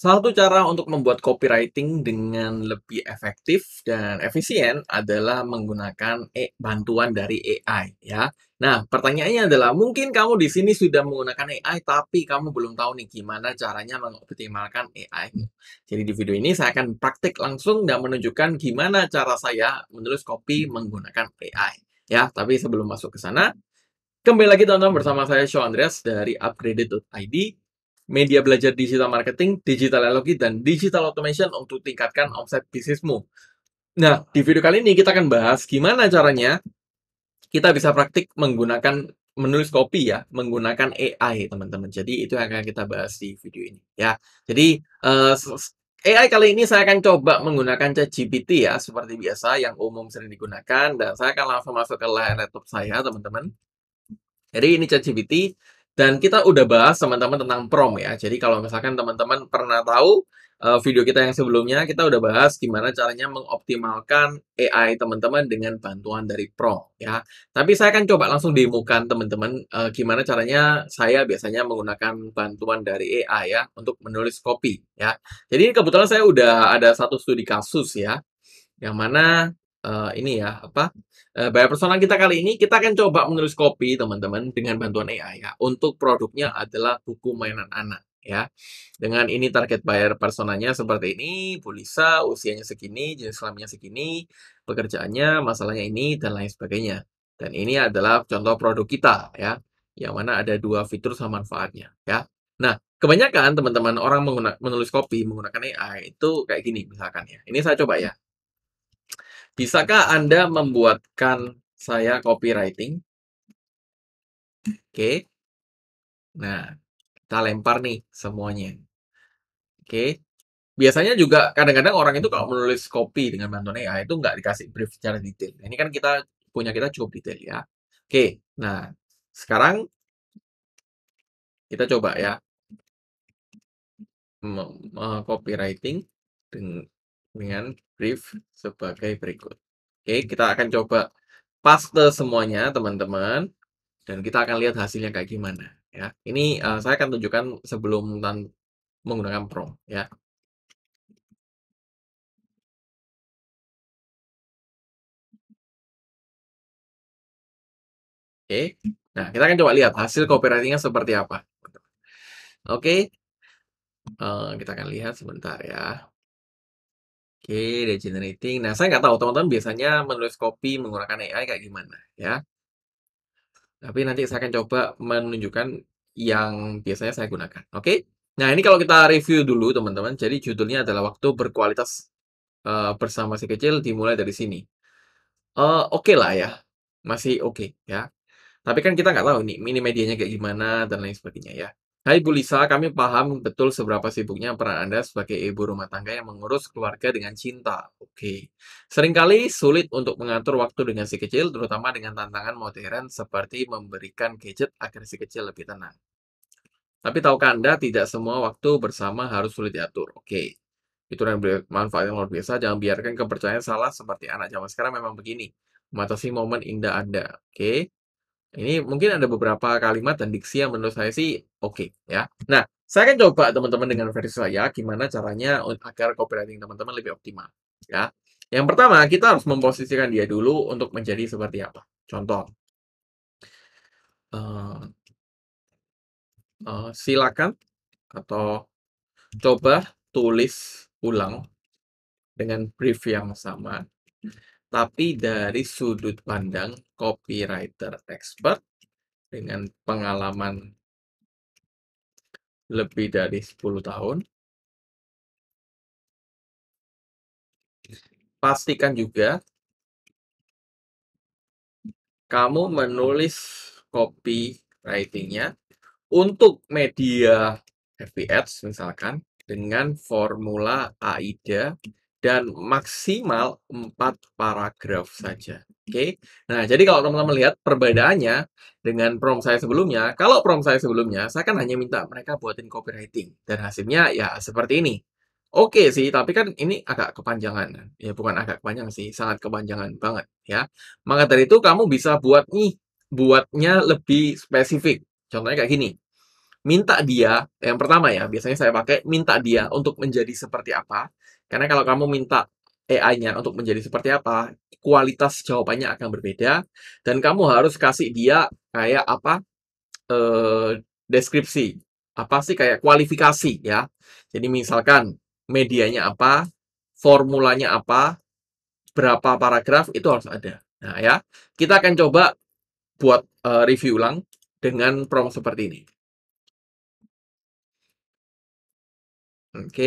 Salah satu cara untuk membuat copywriting dengan lebih efektif dan efisien adalah menggunakan e bantuan dari AI ya. Nah, pertanyaannya adalah mungkin kamu di sini sudah menggunakan AI tapi kamu belum tahu nih gimana caranya mengoptimalkan AI. Jadi di video ini saya akan praktik langsung dan menunjukkan gimana cara saya menulis copy menggunakan AI ya. Tapi sebelum masuk ke sana, kembali lagi teman-teman bersama saya Sean Andreas dari upgraded.id media belajar digital marketing, digital analogi, dan digital automation untuk tingkatkan omset bisnismu. Nah, di video kali ini kita akan bahas gimana caranya kita bisa praktik menggunakan menulis kopi ya menggunakan AI teman-teman. Jadi itu yang akan kita bahas di video ini ya. Jadi uh, eh, AI kali ini saya akan coba menggunakan ChatGPT ya seperti biasa yang umum sering digunakan dan saya akan langsung masuk ke layar laptop saya teman-teman. Jadi ini ChatGPT dan kita udah bahas teman-teman tentang prom ya. Jadi kalau misalkan teman-teman pernah tahu uh, video kita yang sebelumnya, kita udah bahas gimana caranya mengoptimalkan AI teman-teman dengan bantuan dari prom ya. Tapi saya akan coba langsung demokan teman-teman uh, gimana caranya saya biasanya menggunakan bantuan dari AI ya untuk menulis copy ya. Jadi kebetulan saya udah ada satu studi kasus ya yang mana uh, ini ya apa uh, bayar personal kita kali ini kita akan coba menulis kopi teman-teman dengan bantuan AI ya untuk produknya adalah buku mainan anak ya dengan ini target bayar personanya seperti ini pulisa usianya segini jenis kelaminnya segini pekerjaannya masalahnya ini dan lain sebagainya dan ini adalah contoh produk kita ya yang mana ada dua fitur sama manfaatnya ya nah kebanyakan teman-teman orang menulis kopi menggunakan AI itu kayak gini misalkan ya ini saya coba ya Bisakah Anda membuatkan saya copywriting? Oke. Okay. Nah, kita lempar nih semuanya. Oke. Okay. Biasanya juga kadang-kadang orang itu kalau menulis copy dengan bantuan AI itu nggak dikasih brief secara detail. Ini kan kita punya kita cukup detail ya. Oke, nah sekarang kita coba ya eh, copywriting dengan brief sebagai berikut. Oke, kita akan coba paste semuanya, teman-teman. Dan kita akan lihat hasilnya kayak gimana. ya. Ini uh, saya akan tunjukkan sebelum menggunakan prompt. ya. Oke, nah kita akan coba lihat hasil copywritingnya seperti apa. Oke, uh, kita akan lihat sebentar ya. Oke, okay, generating. Nah, saya nggak tahu teman-teman biasanya menulis copy menggunakan AI kayak gimana, ya. Tapi nanti saya akan coba menunjukkan yang biasanya saya gunakan, oke? Nah, ini kalau kita review dulu, teman-teman. Jadi, judulnya adalah Waktu Berkualitas uh, Bersama Si Kecil dimulai dari sini. Uh, oke lah ya, masih oke, ya. Tapi kan kita nggak tahu nih, mini medianya kayak gimana, dan lain sebagainya, ya. Hai Bu Lisa, kami paham betul seberapa sibuknya peran Anda sebagai ibu rumah tangga yang mengurus keluarga dengan cinta. Oke. Seringkali sulit untuk mengatur waktu dengan si kecil, terutama dengan tantangan modern seperti memberikan gadget agar si kecil lebih tenang. Tapi tahukah Anda tidak semua waktu bersama harus sulit diatur? Oke. Itu yang manfaat yang luar biasa. Jangan biarkan kepercayaan salah seperti anak zaman sekarang memang begini. Matasi momen indah Anda. Oke. Ini mungkin ada beberapa kalimat dan diksi yang menurut saya sih oke okay, ya. Nah, saya akan coba teman-teman dengan versi saya gimana caranya agar copywriting teman-teman lebih optimal ya. Yang pertama, kita harus memposisikan dia dulu untuk menjadi seperti apa. Contoh, uh, uh, silakan atau coba tulis ulang dengan brief yang sama tapi dari sudut pandang copywriter expert dengan pengalaman lebih dari 10 tahun. Pastikan juga kamu menulis copywritingnya untuk media FBS misalkan dengan formula AIDA dan maksimal 4 paragraf saja. Oke. Okay? Nah, jadi kalau teman-teman lihat perbedaannya dengan prom saya sebelumnya, kalau prom saya sebelumnya saya kan hanya minta mereka buatin copywriting dan hasilnya ya seperti ini. Oke okay sih, tapi kan ini agak kepanjangan. Ya bukan agak panjang sih, sangat kepanjangan banget ya. Maka dari itu kamu bisa buat nih buatnya lebih spesifik. Contohnya kayak gini minta dia, yang pertama ya, biasanya saya pakai minta dia untuk menjadi seperti apa. Karena kalau kamu minta AI-nya untuk menjadi seperti apa, kualitas jawabannya akan berbeda dan kamu harus kasih dia kayak apa eh, deskripsi apa sih kayak kualifikasi ya. Jadi misalkan medianya apa, formulanya apa, berapa paragraf itu harus ada. Nah ya, kita akan coba buat uh, review ulang dengan prompt seperti ini. Oke.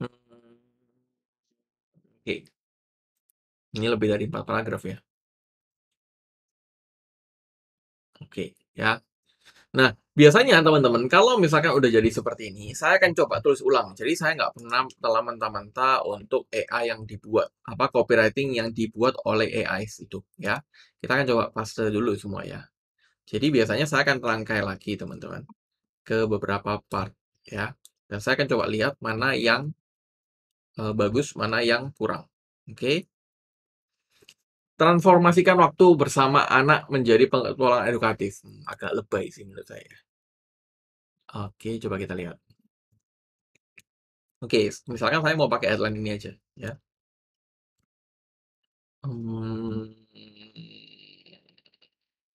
Hmm, oke. Ini lebih dari 4 paragraf ya? Oke, ya. Nah, biasanya teman-teman kalau misalkan udah jadi seperti ini, saya akan coba tulis ulang. Jadi saya nggak pernah telah mentah-mentah untuk AI yang dibuat, apa, copywriting yang dibuat oleh AI itu, ya. Kita akan coba paste dulu semua ya. Jadi biasanya saya akan rangkai lagi teman-teman, ke beberapa part ya. Dan saya akan coba lihat mana yang uh, bagus, mana yang kurang. Oke. Okay? Transformasikan waktu bersama anak menjadi pengelolaan edukatif. Hmm, agak lebay sih menurut saya. Oke, coba kita lihat. Oke, misalkan saya mau pakai headline ini aja, ya. Hmm,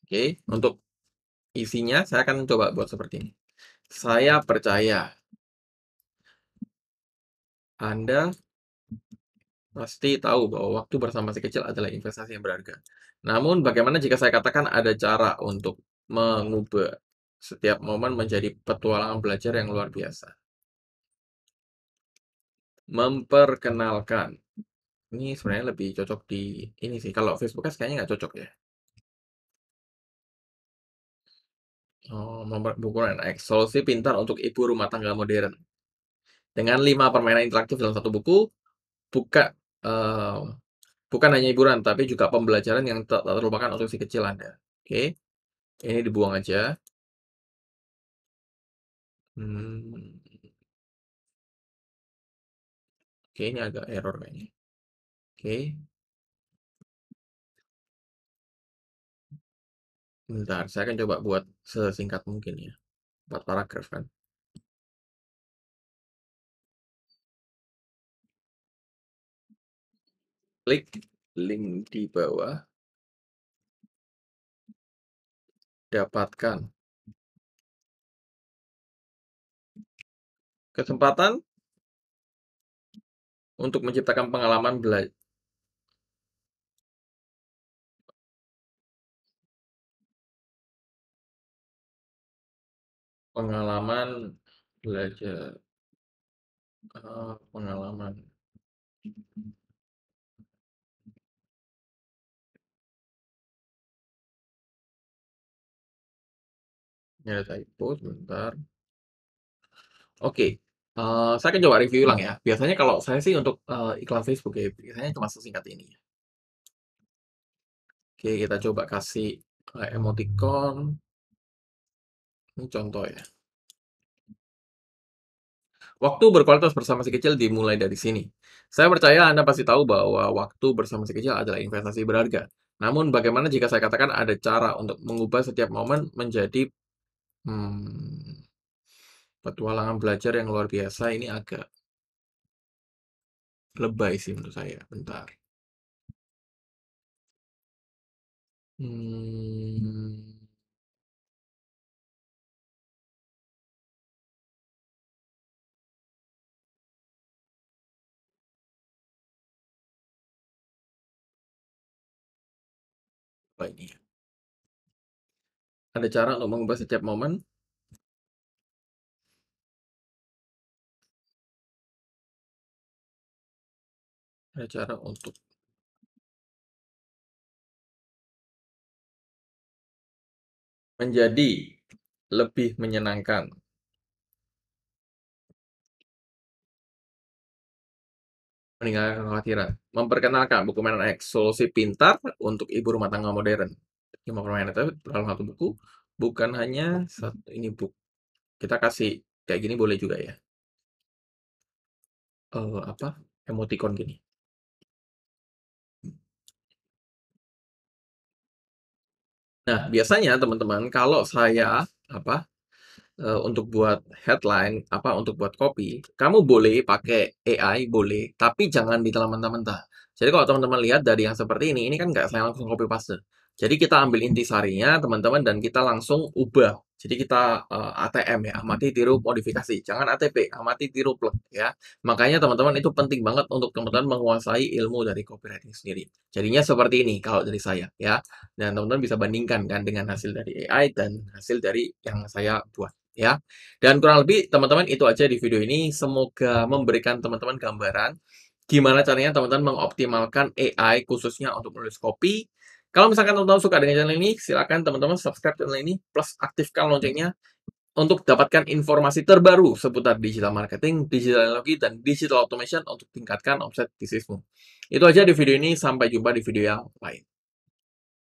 oke, untuk isinya saya akan coba buat seperti ini. Saya percaya Anda pasti tahu bahwa waktu bersama si kecil adalah investasi yang berharga. Namun, bagaimana jika saya katakan ada cara untuk mengubah setiap momen menjadi petualangan belajar yang luar biasa? Memperkenalkan. Ini sebenarnya lebih cocok di ini sih, kalau Facebook kan kayaknya nggak cocok ya. Oh, nomor buku anak solusi pintar untuk ibu rumah tangga modern. Dengan lima permainan interaktif dalam satu buku, buka uh, bukan hanya hiburan, tapi juga pembelajaran yang tak ter terlupakan untuk si kecil Anda. Oke, ini dibuang aja. Hmm. Oke, ini agak error kayaknya. Oke, Bentar, saya akan coba buat sesingkat mungkin ya. empat paragraf kan. Klik link di bawah. Dapatkan kesempatan untuk menciptakan pengalaman belajar Pengalaman belajar. Eh, pengalaman. Ada typo, sebentar. Oke, uh, saya akan coba review ulang ya. Biasanya kalau saya sih untuk, uh, iklan Facebook ya, biasanya cuma sesingkat ini. Oke, kita coba kasih, emoticon. Ini contoh ya. Waktu berkualitas bersama si kecil dimulai dari sini. Saya percaya Anda pasti tahu bahwa waktu bersama si kecil adalah investasi berharga. Namun, bagaimana jika saya katakan ada cara untuk mengubah setiap momen menjadi hmm, petualangan belajar yang luar biasa? Ini agak lebay sih menurut saya. Bentar. Hmm. apa ini ya? Ada cara untuk mengubah setiap momen ada cara untuk menjadi lebih menyenangkan. Meninggalkan kekhawatiran. Memperkenalkan buku mainan X, solusi pintar untuk ibu rumah tangga modern. Lima permainan itu dalam satu buku, bukan hanya satu ini buku. Kita kasih kayak gini boleh juga ya. Uh, apa, emoticon gini. Nah, biasanya teman-teman kalau saya, apa uh, untuk buat headline apa untuk buat copy kamu boleh pakai AI boleh tapi jangan di dalam mentah mentah jadi kalau teman-teman lihat dari yang seperti ini ini kan nggak saya langsung copy paste jadi kita ambil intisarinya teman-teman dan kita langsung ubah jadi kita uh, eh, ATM ya, amati tiru modifikasi. Jangan ATP, amati tiru plek ya. Makanya teman-teman itu penting banget untuk teman-teman menguasai ilmu dari copywriting sendiri. Jadinya seperti ini kalau dari saya ya. Dan teman-teman bisa bandingkan kan dengan hasil dari AI dan hasil dari yang saya buat ya. Dan kurang lebih teman-teman itu aja di video ini. Semoga memberikan teman-teman gambaran gimana caranya teman-teman mengoptimalkan AI khususnya untuk menulis kopi. Kalau misalkan teman-teman suka dengan channel ini, silakan teman-teman subscribe channel ini plus aktifkan loncengnya untuk dapatkan informasi terbaru seputar digital marketing, digital analogi, dan digital automation untuk tingkatkan omset bisnismu. Itu aja di video ini, sampai jumpa di video yang lain.